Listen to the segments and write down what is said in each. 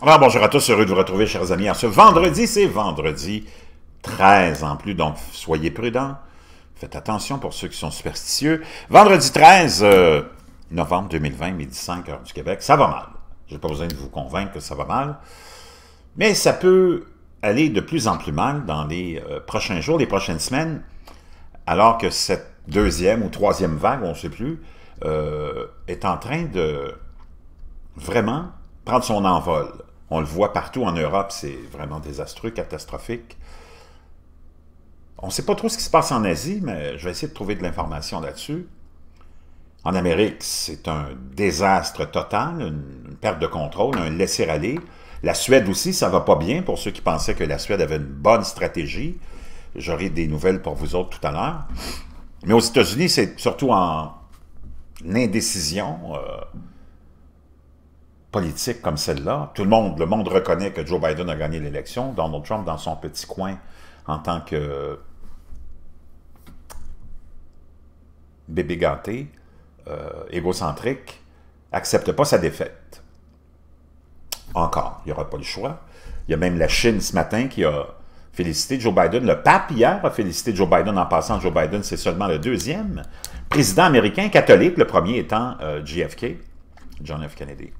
Alors, bonjour à tous, heureux de vous retrouver, chers amis. ce vendredi, c'est vendredi 13 en plus, donc soyez prudents. Faites attention pour ceux qui sont superstitieux. Vendredi 13 euh, novembre 2020, midi 5, heures du Québec, ça va mal. Je n'ai pas besoin de vous convaincre que ça va mal. Mais ça peut aller de plus en plus mal dans les euh, prochains jours, les prochaines semaines, alors que cette deuxième ou troisième vague, on ne sait plus, euh, est en train de vraiment prendre son envol. On le voit partout en Europe, c'est vraiment désastreux, catastrophique. On ne sait pas trop ce qui se passe en Asie, mais je vais essayer de trouver de l'information là-dessus. En Amérique, c'est un désastre total, une, perte de contrôle, un laisser-aller. La Suède aussi, ça va pas bien pour ceux qui pensaient que la Suède avait une bonne stratégie. J'aurai des nouvelles pour vous autres tout à l'heure. Mais aux États-Unis, c'est surtout en indécision. Euh, politique comme celle-là. Tout le monde, le monde reconnaît que Joe Biden a gagné l'élection. Donald Trump, dans son petit coin, en tant que bébé gâté, euh, égocentrique, accepte pas sa défaite. Encore, il n'y aura pas le choix. Il y a même la Chine ce matin qui a félicité Joe Biden. Le pape hier a félicité Joe Biden en passant. Joe Biden, c'est seulement le deuxième président américain catholique, le premier étant euh, JFK, John F. Kennedy.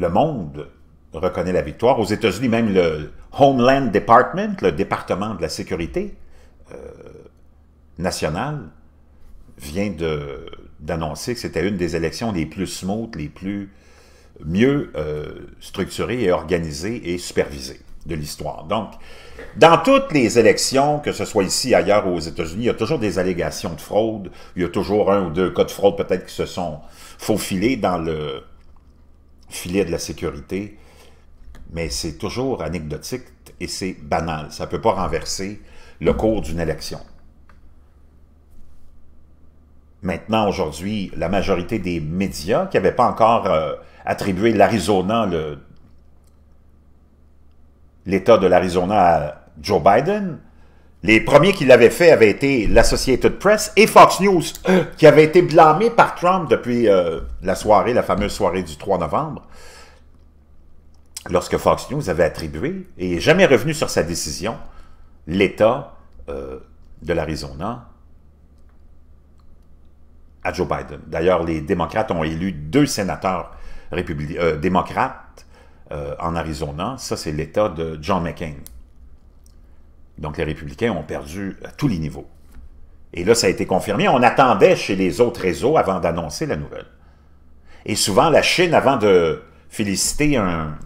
le monde reconnaît la victoire. Aux États-Unis, même le Homeland Department, le département de la sécurité euh, nationale, vient d'annoncer que c'était une des élections les plus smooth, les plus mieux euh, structurées et organisées et supervisées de l'histoire. Donc, dans toutes les élections, que ce soit ici, ailleurs ou aux États-Unis, il y a toujours des allégations de fraude. Il y a toujours un ou deux cas de fraude peut-être qui se sont faufilés dans le, filet de la sécurité, mais c'est toujours anecdotique et c'est banal. Ça ne peut pas renverser le cours d'une élection. Maintenant, aujourd'hui, la majorité des médias qui n'avaient pas encore euh, attribué l'Arizona, l'État de l'Arizona à Joe Biden, les premiers qui l'avaient fait avaient été l'Associated Press et Fox News, euh. qui avaient été blâmés par Trump depuis euh, la soirée, la fameuse soirée du 3 novembre, lorsque Fox News avait attribué, et jamais revenu sur sa décision, l'État euh, de l'Arizona à Joe Biden. D'ailleurs, les démocrates ont élu deux sénateurs démocrates en Arizona. Ça, c'est l'État de John McCain. Donc les républicains ont perdu à tous les niveaux. Et là, ça a été confirmé. On attendait chez les autres réseaux avant d'annoncer la nouvelle. Et souvent, la Chine, avant de féliciter un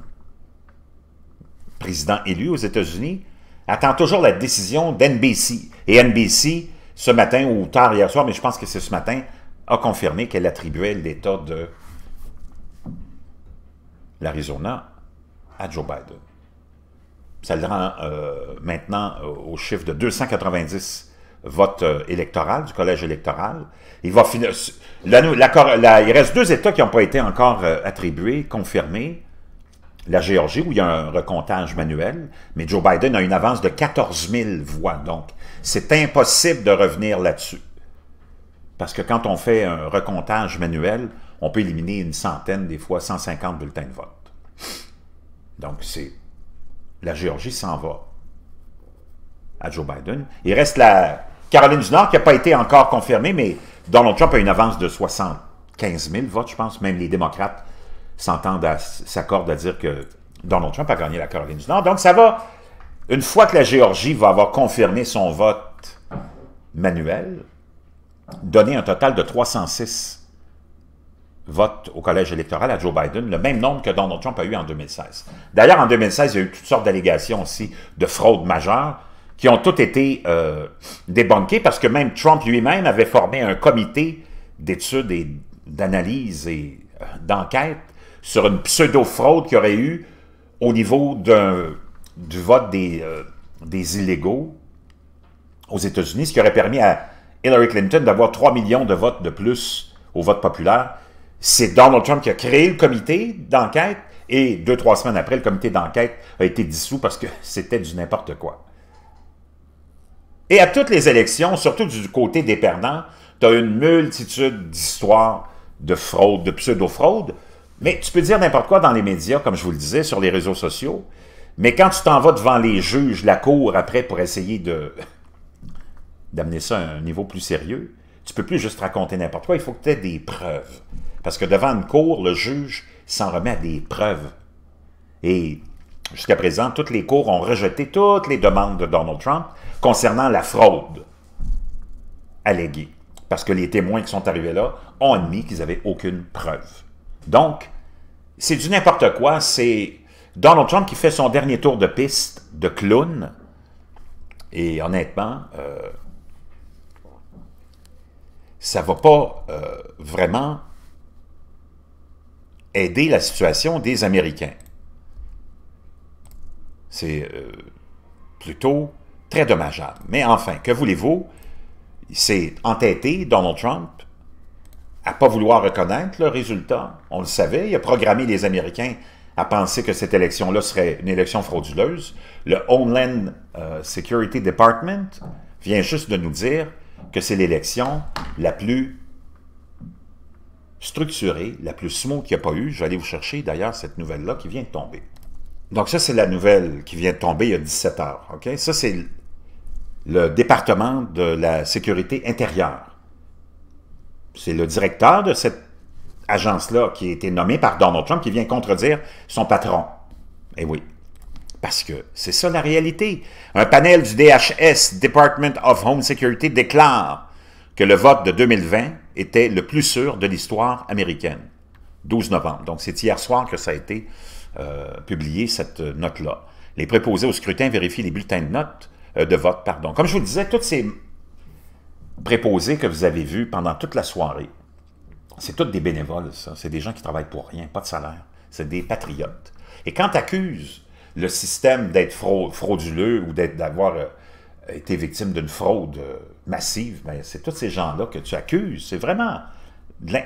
président élu aux États-Unis, attend toujours la décision d'NBC. Et NBC, ce matin ou tard hier soir, mais je pense que c'est ce matin, a confirmé qu'elle attribuait l'état de l'Arizona à Joe Biden ça le rend euh, maintenant euh, au chiffre de 290 votes euh, électoraux, du collège électoral. Il va finir... il reste deux États qui n'ont pas été encore attribués, confirmés. La Géorgie, où il y a un recomptage manuel, mais Joe Biden a une avance de 14 000 voix. Donc, c'est impossible de revenir là-dessus. Parce que quand on fait un recomptage manuel, on peut éliminer une centaine, des fois 150 bulletins de vote. Donc, c'est la Géorgie s'en va à Joe Biden. Il reste la Caroline du Nord qui n'a pas été encore confirmée, mais Donald Trump a une avance de 75 000 votes, je pense. Même les démocrates s'entendent, s'accordent à dire que Donald Trump a gagné la Caroline du Nord. Donc ça va, une fois que la Géorgie va avoir confirmé son vote manuel, donner un total de 306 vote au collège électoral à Joe Biden, le même nombre que Donald Trump a eu en 2016. D'ailleurs, en 2016, il y a eu toutes sortes d'allégations aussi de fraude majeure qui ont toutes été euh, débanquées parce que même Trump lui-même avait formé un comité d'études et d'analyse et euh, d'enquête sur une pseudo-fraude qu'il aurait eu au niveau du vote des, euh, des illégaux aux États-Unis, ce qui aurait permis à Hillary Clinton d'avoir 3 millions de votes de plus au vote populaire c'est Donald Trump qui a créé le comité d'enquête et deux, trois semaines après, le comité d'enquête a été dissous parce que c'était du n'importe quoi. Et à toutes les élections, surtout du côté des perdants, tu as une multitude d'histoires de fraude, de pseudo-fraude, mais tu peux dire n'importe quoi dans les médias, comme je vous le disais, sur les réseaux sociaux, mais quand tu t'en vas devant les juges, la cour, après, pour essayer de d'amener ça à un niveau plus sérieux, tu peux plus juste raconter n'importe quoi, il faut que tu aies des preuves. Parce que devant une cour, le juge s'en remet à des preuves. Et jusqu'à présent, toutes les cours ont rejeté toutes les demandes de Donald Trump concernant la fraude alléguée. Parce que les témoins qui sont arrivés là ont admis qu'ils n'avaient aucune preuve. Donc, c'est du n'importe quoi. C'est Donald Trump qui fait son dernier tour de piste de clown. Et honnêtement, euh, ça ne va pas euh, vraiment aider la situation des Américains. C'est euh, plutôt très dommageable. Mais enfin, que voulez-vous? C'est entêté, Donald Trump, à ne pas vouloir reconnaître le résultat. On le savait, il a programmé les Américains à penser que cette élection-là serait une élection frauduleuse. Le Homeland euh, Security Department vient juste de nous dire que c'est l'élection la plus structurée, la plus smooth qu'il n'y a pas eu. Je vais aller vous chercher d'ailleurs cette nouvelle-là qui vient de tomber. Donc ça, c'est la nouvelle qui vient de tomber il y a 17 heures. Ok, Ça, c'est le département de la sécurité intérieure. C'est le directeur de cette agence-là qui a été nommé par Donald Trump qui vient contredire son patron. Eh oui, parce que c'est ça la réalité. Un panel du DHS, Department of Home Security, déclare que le vote de 2020 était le plus sûr de l'histoire américaine. 12 novembre. Donc, c'est hier soir que ça a été euh, publié, cette euh, note-là. Les préposés au scrutin vérifient les bulletins de notes euh, de vote, pardon. Comme je vous le disais, tous ces préposés que vous avez vus pendant toute la soirée, c'est tous des bénévoles, ça. C'est des gens qui travaillent pour rien, pas de salaire. C'est des patriotes. Et quand tu le système d'être frauduleux ou d'avoir été victime d'une fraude euh, massive, mais c'est tous ces gens-là que tu accuses. C'est vraiment...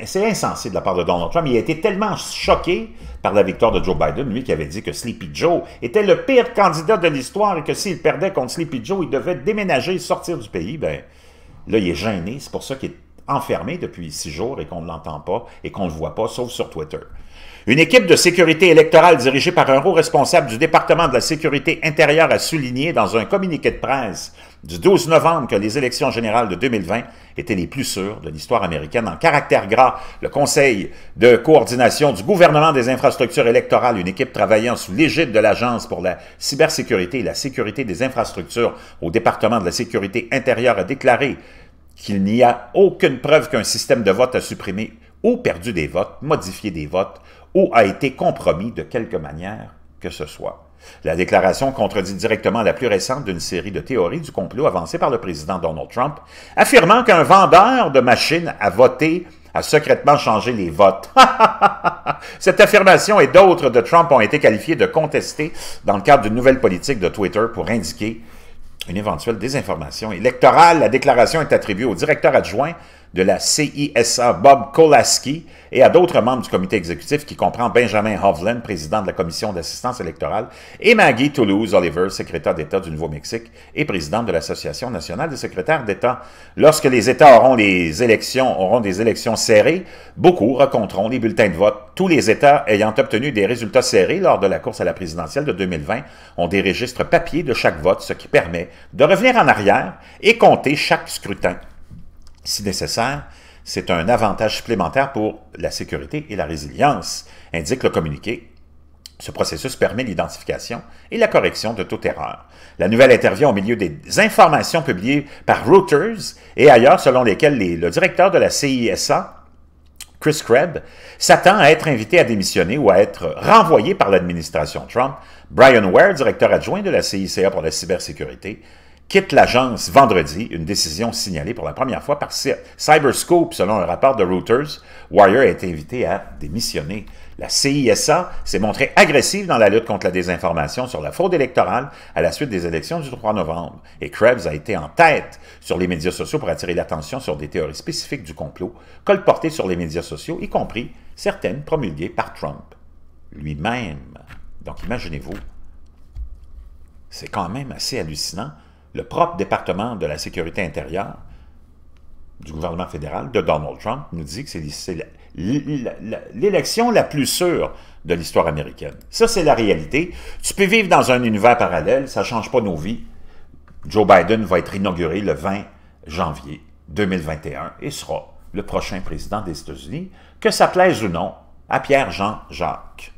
C'est insensé de la part de Donald Trump. Il a été tellement choqué par la victoire de Joe Biden, lui qui avait dit que Sleepy Joe était le pire candidat de l'histoire et que s'il perdait contre Sleepy Joe, il devait déménager et sortir du pays. Ben, là, il est gêné. C'est pour ça qu'il est enfermé depuis six jours et qu'on ne l'entend pas et qu'on ne le voit pas, sauf sur Twitter. Une équipe de sécurité électorale dirigée par un haut responsable du département de la sécurité intérieure a souligné dans un communiqué de presse du 12 novembre que les élections générales de 2020 étaient les plus sûres de l'histoire américaine. En caractère gras, le Conseil de coordination du gouvernement des infrastructures électorales, une équipe travaillant sous l'égide de l'Agence pour la cybersécurité et la sécurité des infrastructures au département de la sécurité intérieure, a déclaré qu'il n'y a aucune preuve qu'un système de vote a supprimé ou perdu des votes, modifié des votes ou a été compromis de quelque manière que ce soit. La déclaration contredit directement la plus récente d'une série de théories du complot avancées par le président Donald Trump, affirmant qu'un vendeur de machines a voté a secrètement changé les votes. Cette affirmation et d'autres de Trump ont été qualifiées de contestées dans le cadre d'une nouvelle politique de Twitter pour indiquer une éventuelle désinformation électorale. La déclaration est attribuée au directeur adjoint de la CISA, Bob Kolaski, et à d'autres membres du comité exécutif qui comprend Benjamin Hovland, président de la commission d'assistance électorale, et Maggie Toulouse Oliver, secrétaire d'État du Nouveau-Mexique et présidente de l'Association nationale des secrétaires d'État. Lorsque les États auront les élections, auront des élections serrées, beaucoup raconteront les bulletins de vote. Tous les États ayant obtenu des résultats serrés lors de la course à la présidentielle de 2020 ont des registres papier de chaque vote, ce qui permet de revenir en arrière et compter chaque scrutin si nécessaire, c'est un avantage supplémentaire pour la sécurité et la résilience, indique le communiqué. Ce processus permet l'identification et la correction de toute erreur. La nouvelle intervient au milieu des informations publiées par Reuters et ailleurs selon lesquelles le directeur de la CISA, Chris Krebs, s'attend à être invité à démissionner ou à être renvoyé par l'administration Trump. Brian Ware, directeur adjoint de la CISA pour la cybersécurité, quitte l'agence vendredi, une décision signalée pour la première fois par Cyberscope. Selon un rapport de Reuters, Wire a été invité à démissionner. La CISA s'est montrée agressive dans la lutte contre la désinformation sur la fraude électorale à la suite des élections du 3 novembre. Et Krebs a été en tête sur les médias sociaux pour attirer l'attention sur des théories spécifiques du complot, colportées sur les médias sociaux, y compris certaines promulguées par Trump lui-même. Donc imaginez-vous, c'est quand même assez hallucinant le propre département de la sécurité intérieure du gouvernement fédéral, de Donald Trump, nous dit que c'est l'élection la plus sûre de l'histoire américaine. Ça, c'est la réalité. Tu peux vivre dans un univers parallèle, ça ne change pas nos vies. Joe Biden va être inauguré le 20 janvier 2021 et sera le prochain président des États-Unis, que ça plaise ou non à Pierre-Jean Jacques.